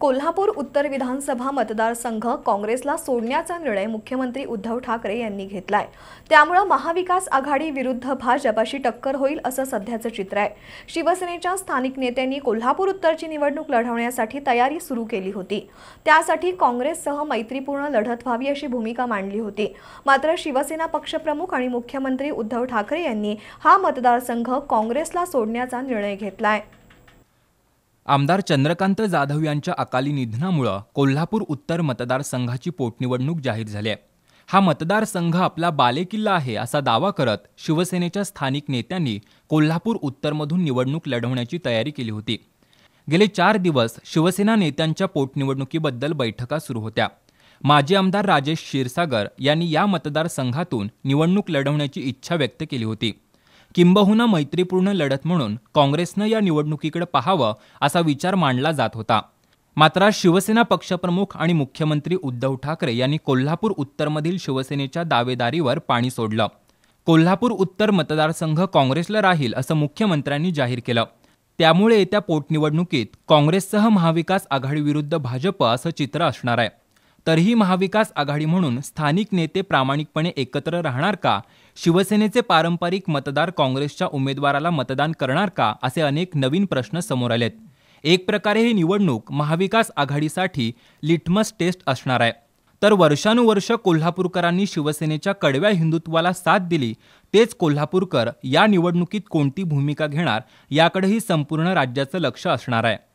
कोल्हापूर उत्तर विधानसभा मतदारसंघ काँग्रेसला सोडण्याचा निर्णय मुख्यमंत्री उद्धव ठाकरे यांनी घेतलाय त्यामुळं महाविकास आघाडी विरुद्ध भाजप अशी टक्कर होईल असं सध्याचं चित्र आहे शिवसेनेच्या स्थानिक नेत्यांनी कोल्हापूर उत्तरची निवडणूक लढवण्यासाठी तयारी सुरू केली होती त्यासाठी काँग्रेससह मैत्रीपूर्ण लढत व्हावी अशी भूमिका मांडली होती मात्र शिवसेना पक्षप्रमुख आणि मुख्यमंत्री उद्धव ठाकरे यांनी हा मतदारसंघ काँग्रेसला सोडण्याचा निर्णय घेतलाय आमदार चंद्रकांत जाधव यांच्या अकाली निधनामुळं कोल्हापूर उत्तर मतदारसंघाची पोटनिवडणूक जाहीर झाली आहे हा मतदारसंघ आपला बालेकिल्ला आहे असा दावा करत शिवसेनेच्या स्थानिक नेत्यांनी कोल्हापूर उत्तरमधून निवडणूक लढवण्याची तयारी केली होती गेले चार दिवस शिवसेना नेत्यांच्या पोटनिवडणुकीबद्दल बैठका सुरू होत्या माजी आमदार राजेश क्षीरसागर यांनी या मतदारसंघातून निवडणूक लढवण्याची इच्छा व्यक्त केली होती किंबहुना मैत्रीपूर्ण लढत म्हणून काँग्रेसनं या निवडणुकीकडे पाहावं असा विचार मांडला जात होता मात्र शिवसेना पक्षप्रमुख आणि मुख्यमंत्री उद्धव ठाकरे यांनी कोल्हापूर उत्तरमधील शिवसेनेच्या दावेदारीवर पाणी सोडलं कोल्हापूर उत्तर मतदारसंघ काँग्रेसला राहील असं मुख्यमंत्र्यांनी जाहीर केलं त्यामुळे येत्या पोटनिवडणुकीत काँग्रेससह महाविकास आघाडीविरुद्ध भाजप असं चित्र असणार आहे तरीही महाविकास आघाडी म्हणून स्थानिक नेते प्रामाणिकपणे एकत्र राहणार का शिवसेनेचे पारंपरिक मतदार काँग्रेसच्या उमेदवाराला मतदान करणार का असे अनेक नवीन प्रश्न समोर आलेत एक प्रकारे ही निवडणूक महाविकास आघाडीसाठी लिटमस टेस्ट असणार आहे तर वर्षानुवर्ष कोल्हापूरकरांनी शिवसेनेच्या कडव्या हिंदुत्वाला साथ दिली तेच कोल्हापूरकर या निवडणुकीत कोणती भूमिका घेणार याकडेही संपूर्ण राज्याचं लक्ष असणार आहे